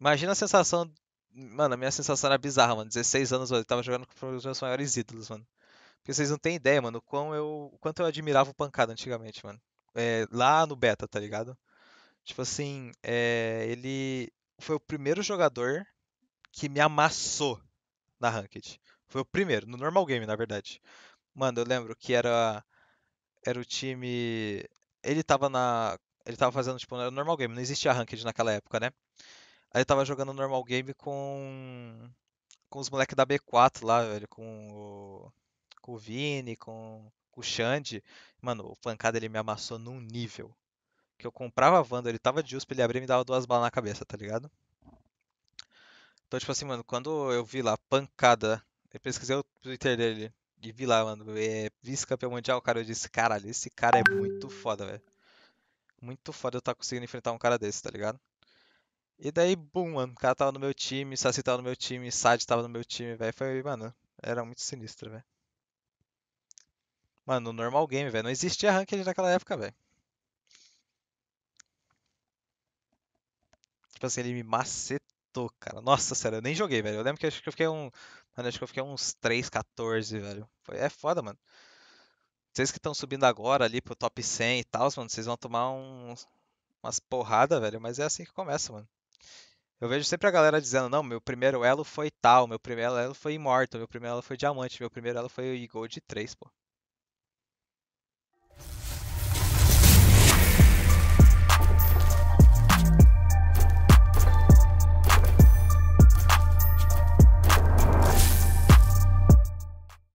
Imagina a sensação. Mano, a minha sensação era bizarra, mano. 16 anos, mano. Eu tava jogando com os meus maiores ídolos, mano. Porque vocês não têm ideia, mano, eu, o quanto eu admirava o pancada antigamente, mano. É, lá no beta, tá ligado? Tipo assim, é, ele foi o primeiro jogador que me amassou na Ranked. Foi o primeiro, no normal game, na verdade. Mano, eu lembro que era era o time, ele tava na, ele tava fazendo tipo no normal game, não existia Ranked naquela época, né? Aí eu tava jogando normal game com com os moleques da B4 lá, velho, com o, com o Vini, com, com o Xande. Mano, o pancada ele me amassou num nível que eu comprava a Wanda, ele tava de USP, ele abria e me dava duas balas na cabeça, tá ligado? Então, tipo assim, mano, quando eu vi lá pancada, eu pesquisei o Twitter dele e vi lá, mano, é vice-campeão mundial, cara, eu disse, caralho, esse cara é muito foda, velho. Muito foda eu estar tá conseguindo enfrentar um cara desse, tá ligado? E daí, boom, mano, o cara tava no meu time, Saci tava no meu time, Sad tava no meu time, velho. Foi, mano, era muito sinistro, velho. Mano, normal game, velho. Não existia ranking naquela época, velho. Tipo assim, ele me macetou, cara. Nossa, sério, eu nem joguei, velho. Eu lembro que eu acho que eu fiquei um. Mano, acho que eu fiquei uns 3, 14, velho. Foi, é foda, mano. Vocês que estão subindo agora ali pro top 100 e tal, mano, vocês vão tomar uns, umas porradas, velho. Mas é assim que começa, mano. Eu vejo sempre a galera dizendo, não, meu primeiro elo foi tal, meu primeiro elo foi imortal, meu primeiro elo foi diamante, meu primeiro elo foi gold 3, pô.